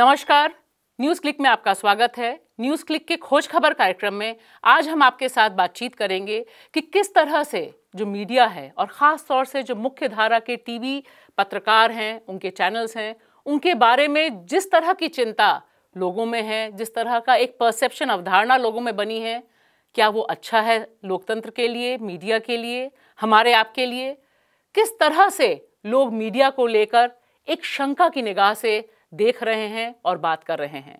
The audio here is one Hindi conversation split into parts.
नमस्कार न्यूज़ क्लिक में आपका स्वागत है न्यूज़ क्लिक के खोज खबर कार्यक्रम में आज हम आपके साथ बातचीत करेंगे कि किस तरह से जो मीडिया है और ख़ास तौर से जो मुख्य धारा के टीवी पत्रकार हैं उनके चैनल्स हैं उनके बारे में जिस तरह की चिंता लोगों में है जिस तरह का एक परसेप्शन अवधारणा लोगों में बनी है क्या वो अच्छा है लोकतंत्र के लिए मीडिया के लिए हमारे आपके लिए किस तरह से लोग मीडिया को लेकर एक शंका की निगाह से देख रहे हैं और बात कर रहे हैं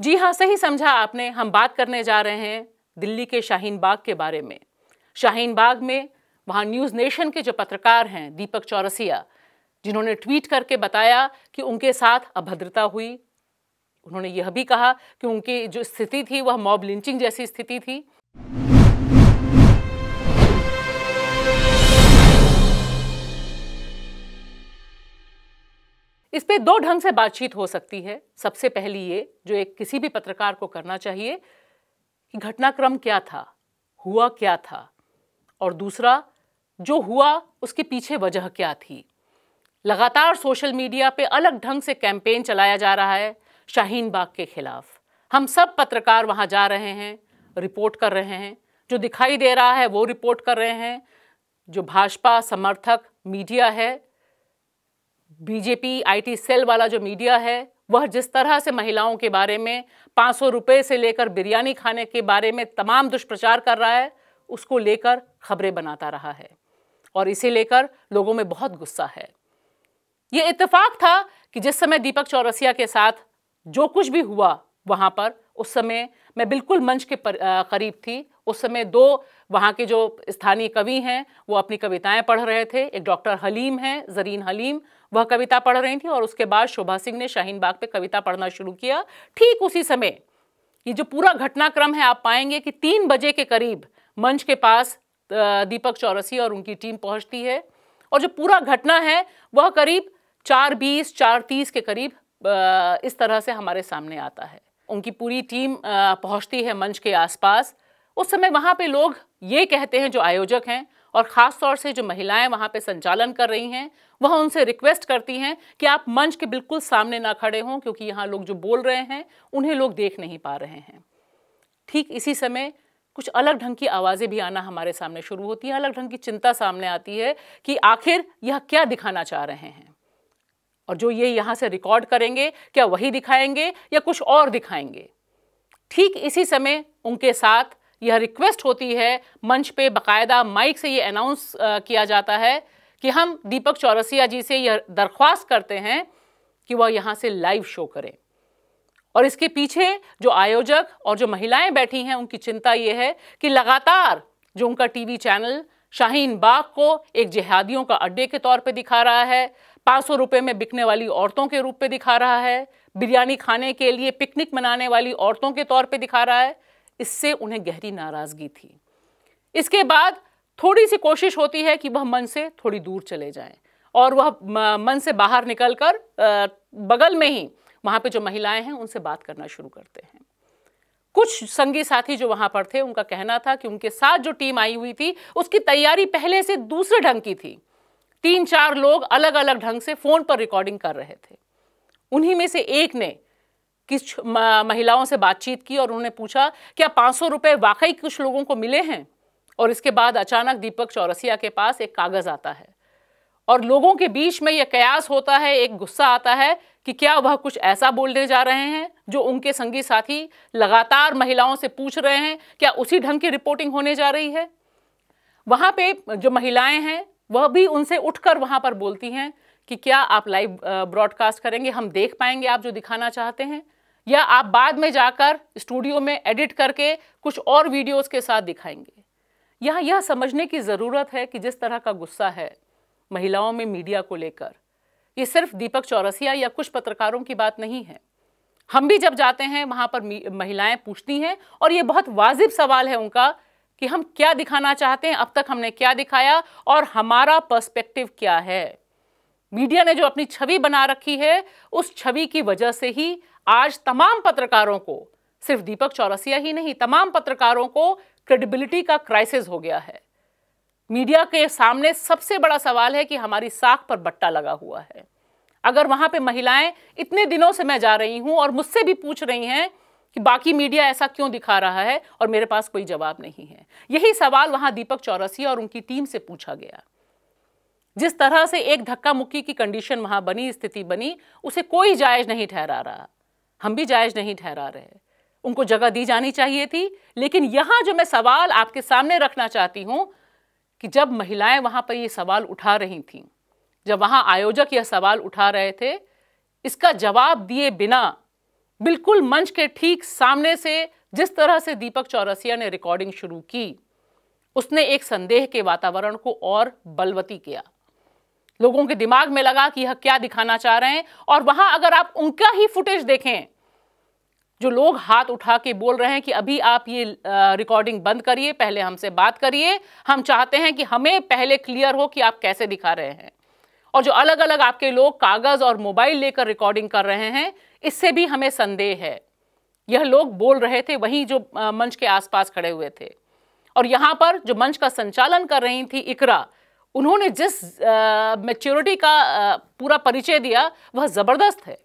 जी हाँ सही समझा आपने हम बात करने जा रहे हैं दिल्ली के शाहीन बाग के बारे में शाहीन बाग में वहाँ न्यूज़ नेशन के जो पत्रकार हैं दीपक चौरसिया जिन्होंने ट्वीट करके बताया कि उनके साथ अभद्रता हुई उन्होंने यह भी कहा कि उनकी जो स्थिति थी वह मॉब लिंचिंग जैसी स्थिति थी इस पर दो ढंग से बातचीत हो सकती है सबसे पहली ये जो एक किसी भी पत्रकार को करना चाहिए कि घटनाक्रम क्या था हुआ क्या था और दूसरा जो हुआ उसके पीछे वजह क्या थी लगातार सोशल मीडिया पे अलग ढंग से कैंपेन चलाया जा रहा है शाहीन बाग के खिलाफ हम सब पत्रकार वहाँ जा रहे हैं रिपोर्ट कर रहे हैं जो दिखाई दे रहा है वो रिपोर्ट कर रहे हैं जो भाजपा समर्थक मीडिया है बीजेपी आईटी सेल वाला जो मीडिया है वह जिस तरह से महिलाओं के बारे में पाँच सौ रुपये से लेकर बिरयानी खाने के बारे में तमाम दुष्प्रचार कर रहा है उसको लेकर खबरें बनाता रहा है और इसे लेकर लोगों में बहुत गुस्सा है ये इतफाक था कि जिस समय दीपक चौरसिया के साथ जो कुछ भी हुआ वहाँ पर उस समय मैं बिल्कुल मंच के करीब थी उस समय दो वहाँ के जो स्थानीय कवि हैं वो अपनी कविताएं पढ़ रहे थे एक डॉक्टर हलीम हैं जरीन हलीम वह कविता पढ़ रही थी और उसके बाद शोभा सिंह ने शाहीन बाग पे कविता पढ़ना शुरू किया ठीक उसी समय ये जो पूरा घटनाक्रम है आप पाएंगे कि तीन बजे के करीब मंच के पास दीपक चौरसी और उनकी टीम पहुंचती है और जो पूरा घटना है वह करीब चार बीस चार तीस के करीब इस तरह से हमारे सामने आता है उनकी पूरी टीम पहुंचती है मंच के आसपास उस समय वहां पे लोग ये कहते हैं जो आयोजक हैं और ख़ास तौर से जो महिलाएं वहां पे संचालन कर रही हैं वह उनसे रिक्वेस्ट करती हैं कि आप मंच के बिल्कुल सामने ना खड़े हों क्योंकि यहाँ लोग जो बोल रहे हैं उन्हें लोग देख नहीं पा रहे हैं ठीक इसी समय कुछ अलग ढंग की आवाज़ें भी आना हमारे सामने शुरू होती हैं अलग ढंग की चिंता सामने आती है कि आखिर यह क्या दिखाना चाह रहे हैं और जो ये यहाँ से रिकॉर्ड करेंगे क्या वही दिखाएंगे या कुछ और दिखाएंगे ठीक इसी समय उनके साथ यह रिक्वेस्ट होती है मंच पे बकायदा माइक से ये अनाउंस किया जाता है कि हम दीपक चौरसिया जी से यह दरख्वास्त करते हैं कि वह यहाँ से लाइव शो करें और इसके पीछे जो आयोजक और जो महिलाएं बैठी हैं उनकी चिंता ये है कि लगातार जो उनका टीवी चैनल शाहीन बाग को एक जिहादियों का अड्डे के तौर पे दिखा रहा है पाँच सौ रुपये में बिकने वाली औरतों के रूप पे दिखा रहा है बिरयानी खाने के लिए पिकनिक मनाने वाली औरतों के तौर पे दिखा रहा है इससे उन्हें गहरी नाराज़गी थी इसके बाद थोड़ी सी कोशिश होती है कि वह मन से थोड़ी दूर चले जाएं और वह मन से बाहर निकलकर बगल में ही वहां पे जो महिलाएं हैं उनसे बात करना शुरू करते हैं कुछ संगी साथी जो वहां पर थे उनका कहना था कि उनके साथ जो टीम आई हुई थी उसकी तैयारी पहले से दूसरे ढंग की थी तीन चार लोग अलग अलग ढंग से फ़ोन पर रिकॉर्डिंग कर रहे थे उन्हीं में से एक ने किस महिलाओं से बातचीत की और उन्होंने पूछा क्या पाँच सौ वाकई कुछ लोगों को मिले हैं और इसके बाद अचानक दीपक चौरसिया के पास एक कागज़ आता है और लोगों के बीच में यह कयास होता है एक गुस्सा आता है कि क्या वह कुछ ऐसा बोलने जा रहे हैं जो उनके संगी साथी लगातार महिलाओं से पूछ रहे हैं क्या उसी ढंग की रिपोर्टिंग होने जा रही है वहां पे जो महिलाएं हैं वह भी उनसे उठकर वहां पर बोलती हैं कि क्या आप लाइव ब्रॉडकास्ट करेंगे हम देख पाएंगे आप जो दिखाना चाहते हैं या आप बाद में जाकर स्टूडियो में एडिट करके कुछ और वीडियोस के साथ दिखाएंगे यहाँ यह समझने की ज़रूरत है कि जिस तरह का गुस्सा है महिलाओं में मीडिया को लेकर ये सिर्फ दीपक चौरसिया या कुछ पत्रकारों की बात नहीं है हम भी जब जाते हैं वहाँ पर महिलाएं पूछती हैं और ये बहुत वाजिब सवाल है उनका कि हम क्या दिखाना चाहते हैं अब तक हमने क्या दिखाया और हमारा पर्सपेक्टिव क्या है मीडिया ने जो अपनी छवि बना रखी है उस छवि की वजह से ही आज तमाम पत्रकारों को सिर्फ दीपक चौरसिया ही नहीं तमाम पत्रकारों को क्रेडिबिलिटी का क्राइसिस हो गया है मीडिया के सामने सबसे बड़ा सवाल है कि हमारी साख पर बट्टा लगा हुआ है अगर वहां पे महिलाएं इतने दिनों से मैं जा रही हूं और मुझसे भी पूछ रही हैं कि बाकी मीडिया ऐसा क्यों दिखा रहा है और मेरे पास कोई जवाब नहीं है यही सवाल वहां दीपक चौरसिया और उनकी टीम से पूछा गया जिस तरह से एक धक्का मुक्की की कंडीशन वहां बनी स्थिति बनी उसे कोई जायज नहीं ठहरा रहा हम भी जायज़ नहीं ठहरा रहे उनको जगह दी जानी चाहिए थी लेकिन यहां जो मैं सवाल आपके सामने रखना चाहती हूं कि जब महिलाएं वहां पर यह सवाल उठा रही थी जब वहां आयोजक यह सवाल उठा रहे थे इसका जवाब दिए बिना बिल्कुल मंच के ठीक सामने से जिस तरह से दीपक चौरसिया ने रिकॉर्डिंग शुरू की उसने एक संदेह के वातावरण को और बलवती किया लोगों के दिमाग में लगा कि यह क्या दिखाना चाह रहे हैं और वहां अगर आप उनका ही फुटेज देखें जो लोग हाथ उठा के बोल रहे हैं कि अभी आप ये रिकॉर्डिंग बंद करिए पहले हमसे बात करिए हम चाहते हैं कि हमें पहले क्लियर हो कि आप कैसे दिखा रहे हैं और जो अलग अलग आपके लोग कागज़ और मोबाइल लेकर रिकॉर्डिंग कर रहे हैं इससे भी हमें संदेह है यह लोग बोल रहे थे वहीं जो मंच के आसपास खड़े हुए थे और यहां पर जो मंच का संचालन कर रही थी इकरा उन्होंने जिस मेच्योरिटी का आ, पूरा परिचय दिया वह ज़बरदस्त है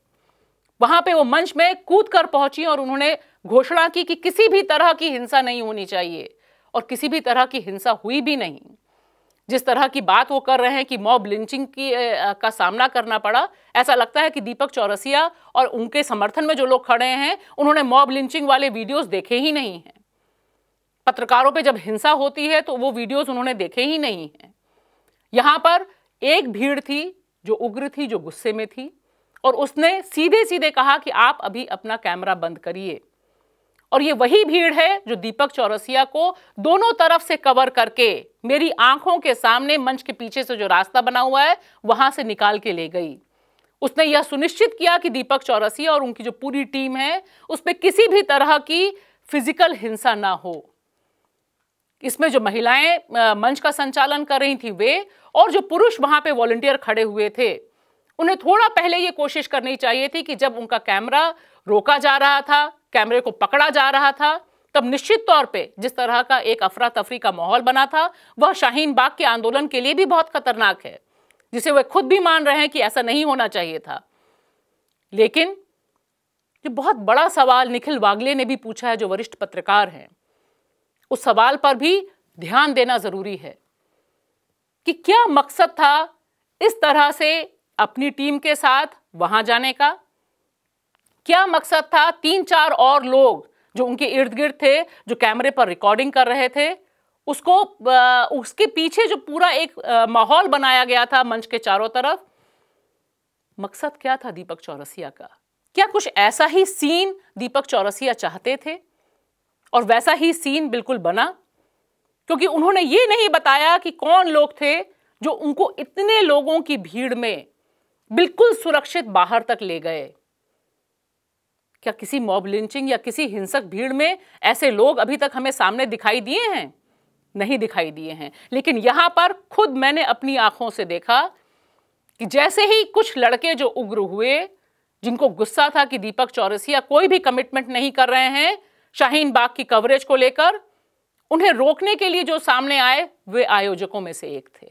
वहां पे वो मंच में कूद कर पहुंची और उन्होंने घोषणा की कि किसी भी तरह की हिंसा नहीं होनी चाहिए और किसी भी तरह की हिंसा हुई भी नहीं जिस तरह की बात वो कर रहे हैं कि मॉब लिंचिंग की आ, का सामना करना पड़ा ऐसा लगता है कि दीपक चौरसिया और उनके समर्थन में जो लोग खड़े हैं उन्होंने मॉब लिंचिंग वाले वीडियोस देखे ही नहीं हैं पत्रकारों पे जब हिंसा होती है तो वो वीडियोस उन्होंने देखे ही नहीं हैं यहाँ पर एक भीड़ थी जो उग्र थी जो गुस्से में थी और उसने सीधे सीधे कहा कि आप अभी अपना कैमरा बंद करिए और ये वही भीड़ है जो दीपक चौरसिया को दोनों तरफ से कवर करके मेरी आंखों के सामने मंच के पीछे से जो रास्ता बना हुआ है वहां से निकाल के ले गई उसने यह सुनिश्चित किया कि दीपक चौरसिया और उनकी जो पूरी टीम है उस पर किसी भी तरह की फिजिकल हिंसा ना हो इसमें जो महिलाएं मंच का संचालन कर रही थी वे और जो पुरुष वहां पे वॉलंटियर खड़े हुए थे उन्हें थोड़ा पहले ये कोशिश करनी चाहिए थी कि जब उनका कैमरा रोका जा रहा था कैमरे को पकड़ा जा रहा था तब निश्चित तौर पे जिस तरह का एक अफरा तफरी का माहौल बना था वह शाहीन बाग के आंदोलन के लिए भी बहुत खतरनाक है जिसे वे खुद भी मान रहे हैं कि ऐसा नहीं होना चाहिए था लेकिन ये बहुत बड़ा सवाल निखिल वागले ने भी पूछा है जो वरिष्ठ पत्रकार हैं उस सवाल पर भी ध्यान देना जरूरी है कि क्या मकसद था इस तरह से अपनी टीम के साथ वहां जाने का क्या मकसद था तीन चार और लोग जो उनके इर्द गिर्द थे जो कैमरे पर रिकॉर्डिंग कर रहे थे उसको उसके पीछे जो पूरा एक माहौल बनाया गया था मंच के चारों तरफ मकसद क्या था दीपक चौरसिया का क्या कुछ ऐसा ही सीन दीपक चौरसिया चाहते थे और वैसा ही सीन बिल्कुल बना क्योंकि उन्होंने ये नहीं बताया कि कौन लोग थे जो उनको इतने लोगों की भीड़ में बिल्कुल सुरक्षित बाहर तक ले गए क्या किसी मॉब लिंचिंग या किसी हिंसक भीड़ में ऐसे लोग अभी तक हमें सामने दिखाई दिए हैं नहीं दिखाई दिए हैं लेकिन यहां पर खुद मैंने अपनी आंखों से देखा कि जैसे ही कुछ लड़के जो उग्र हुए जिनको गुस्सा था कि दीपक चौरसिया कोई भी कमिटमेंट नहीं कर रहे हैं शाहीन बाग की कवरेज को लेकर उन्हें रोकने के लिए जो सामने आए वे आयोजकों में से एक थे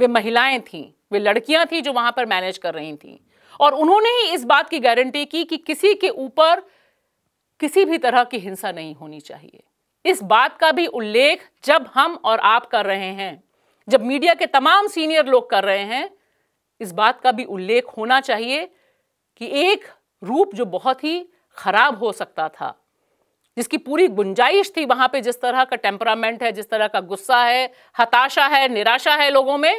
वे महिलाएं थीं वे लड़कियां थी जो वहां पर मैनेज कर रही थी और उन्होंने ही इस बात की गारंटी की कि, किसी के ऊपर किसी भी तरह की हिंसा नहीं होनी चाहिए इस बात का भी उल्लेख जब हम और आप कर रहे हैं जब मीडिया के तमाम सीनियर लोग कर रहे हैं इस बात का भी उल्लेख होना चाहिए कि एक रूप जो बहुत ही खराब हो सकता था जिसकी पूरी गुंजाइश थी वहां पे जिस तरह का टेम्परामेंट है जिस तरह का गुस्सा है हताशा है निराशा है लोगों में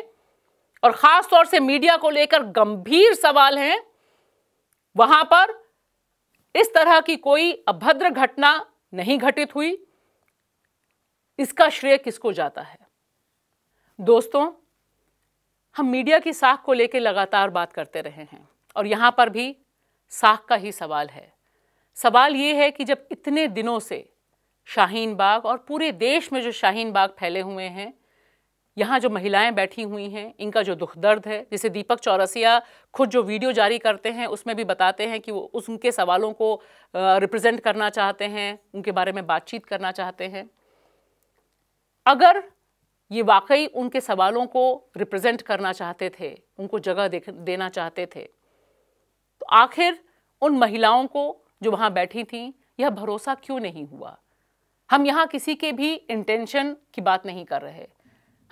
और खास तौर से मीडिया को लेकर गंभीर सवाल हैं वहां पर इस तरह की कोई अभद्र घटना नहीं घटित हुई इसका श्रेय किसको जाता है दोस्तों हम मीडिया की साख को लेकर लगातार बात करते रहे हैं और यहां पर भी साख का ही सवाल है सवाल यह है कि जब इतने दिनों से शाहीन बाग और पूरे देश में जो शाहीन बाग फैले हुए हैं यहाँ जो महिलाएं बैठी हुई हैं इनका जो दुख दर्द है जैसे दीपक चौरसिया खुद जो वीडियो जारी करते हैं उसमें भी बताते हैं कि वो उस उनके सवालों को रिप्रेजेंट करना चाहते हैं उनके बारे में बातचीत करना चाहते हैं अगर ये वाकई उनके सवालों को रिप्रेजेंट करना चाहते थे उनको जगह देना चाहते थे तो आखिर उन महिलाओं को जो वहाँ बैठी थी यह भरोसा क्यों नहीं हुआ हम यहाँ किसी के भी इंटेंशन की बात नहीं कर रहे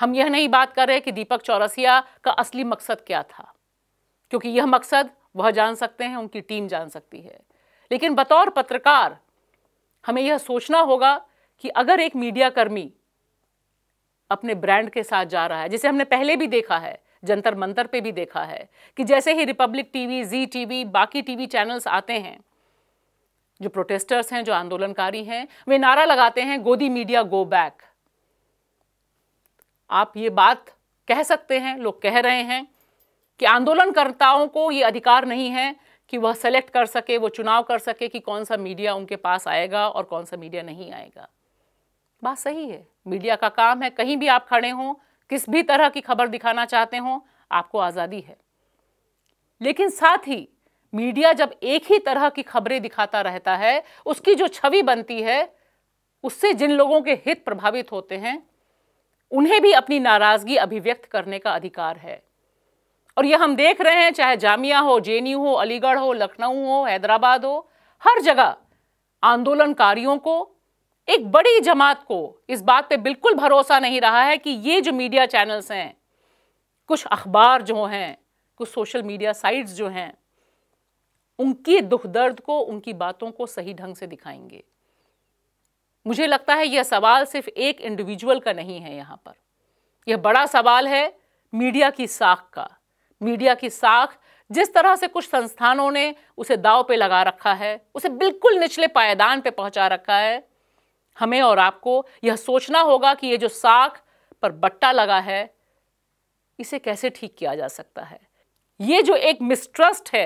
हम यह नहीं बात कर रहे कि दीपक चौरसिया का असली मकसद क्या था क्योंकि यह मकसद वह जान सकते हैं उनकी टीम जान सकती है लेकिन बतौर पत्रकार हमें यह सोचना होगा कि अगर एक मीडिया कर्मी अपने ब्रांड के साथ जा रहा है जिसे हमने पहले भी देखा है जंतर मंतर पे भी देखा है कि जैसे ही रिपब्लिक टीवी जी टीवी बाकी टीवी चैनल्स आते हैं जो प्रोटेस्टर्स हैं जो आंदोलनकारी हैं वे नारा लगाते हैं गोदी मीडिया गो बैक आप ये बात कह सकते हैं लोग कह रहे हैं कि आंदोलनकर्ताओं को ये अधिकार नहीं है कि वह सेलेक्ट कर सके वो चुनाव कर सके कि कौन सा मीडिया उनके पास आएगा और कौन सा मीडिया नहीं आएगा बात सही है मीडिया का काम है कहीं भी आप खड़े हों किस भी तरह की खबर दिखाना चाहते हों आपको आज़ादी है लेकिन साथ ही मीडिया जब एक ही तरह की खबरें दिखाता रहता है उसकी जो छवि बनती है उससे जिन लोगों के हित प्रभावित होते हैं उन्हें भी अपनी नाराज़गी अभिव्यक्त करने का अधिकार है और यह हम देख रहे हैं चाहे जामिया हो जे हो अलीगढ़ हो लखनऊ हो हैदराबाद हो हर जगह आंदोलनकारियों को एक बड़ी जमात को इस बात पे बिल्कुल भरोसा नहीं रहा है कि ये जो मीडिया चैनल्स हैं कुछ अखबार जो हैं कुछ सोशल मीडिया साइट्स जो हैं उनकी दुख दर्द को उनकी बातों को सही ढंग से दिखाएंगे मुझे लगता है यह सवाल सिर्फ एक इंडिविजुअल का नहीं है यहाँ पर यह बड़ा सवाल है मीडिया की साख का मीडिया की साख जिस तरह से कुछ संस्थानों ने उसे दाव पे लगा रखा है उसे बिल्कुल निचले पायदान पे पहुंचा रखा है हमें और आपको यह सोचना होगा कि ये जो साख पर बट्टा लगा है इसे कैसे ठीक किया जा सकता है ये जो एक मिसट्रस्ट है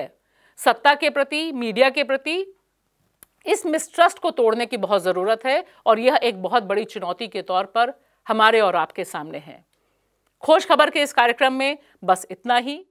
सत्ता के प्रति मीडिया के प्रति इस मिसट्रस्ट को तोड़ने की बहुत ज़रूरत है और यह एक बहुत बड़ी चुनौती के तौर पर हमारे और आपके सामने है खोज खबर के इस कार्यक्रम में बस इतना ही